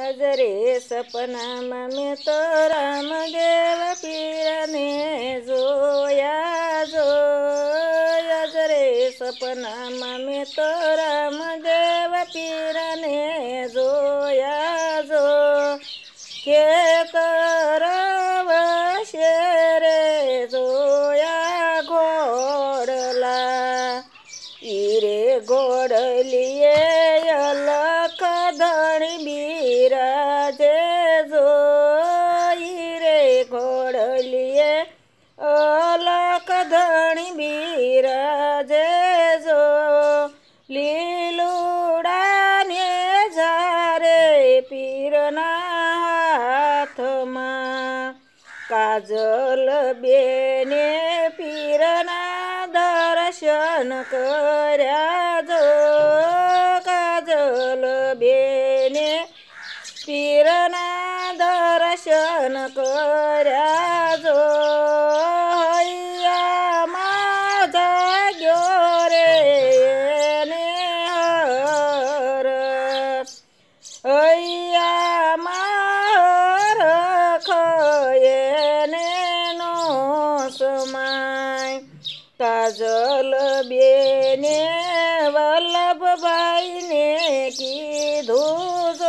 अजरे सपना में तो राम गेल पीर जोया जो अजरे सपना में तो राम देव पीर ने जोया जो के तो काजल बेने पिरना दर्शन कर्या काजल बेने पिरना दर्शन कर्या जो काजल बेने वल्लभ भाइने कि धुजो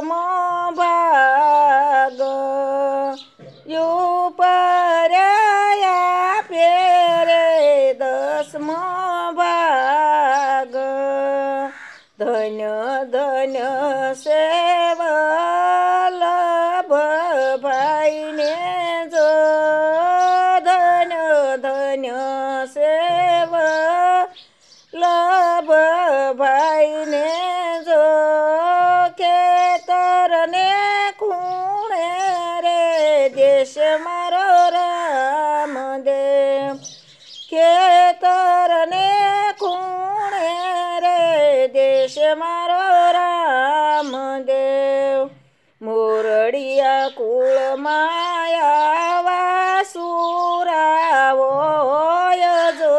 भाग यो पर्या दस दसम भाग धन्य धन्य सेवा भाइने મારો રામદેવ મોરડિયા કુળ માયા સુરાવો જો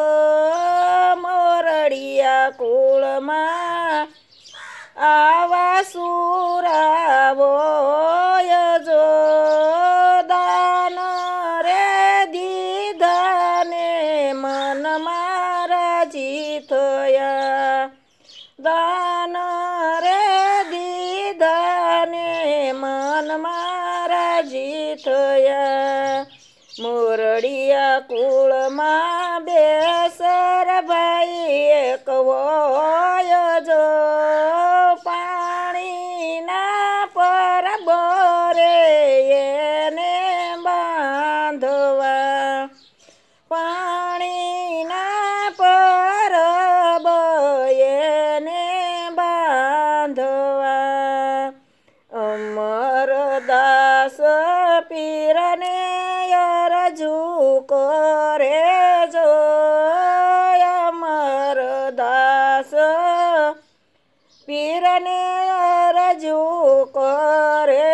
મોરડિયા કુળમાં આવા સુરાવો મોરડિયા કુળમાં બેસર ભાઈ એક હોય જો પાણીના પર બોરે એને બાંધવા પાણીના પર એને બાંધવા અમર દાસ પી कोरेजोय मरदास पीरने रजू कोरे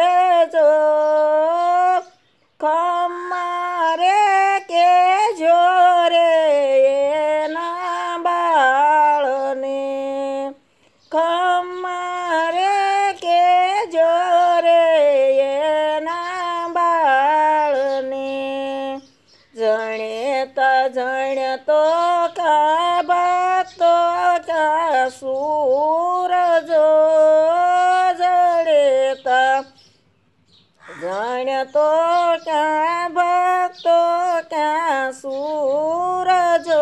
जणे त जणे तो का तो का जो जणे त जणे तो का तो का सुर जो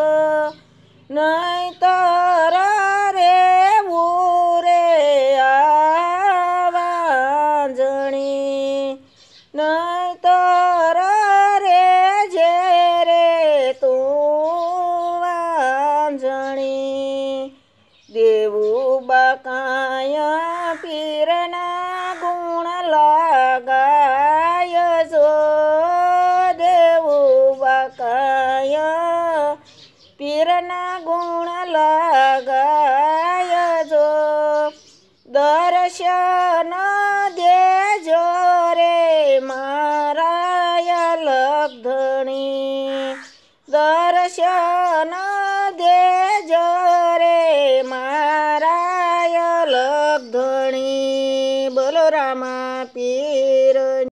नै तर देऊ बाकाया पिरणा गुण लागाय जो देऊ बाकाया पिरणा गुण लागाय जो दर्शन दे जो रे माराय लब्धणी दर्शन લાગે જો રે મા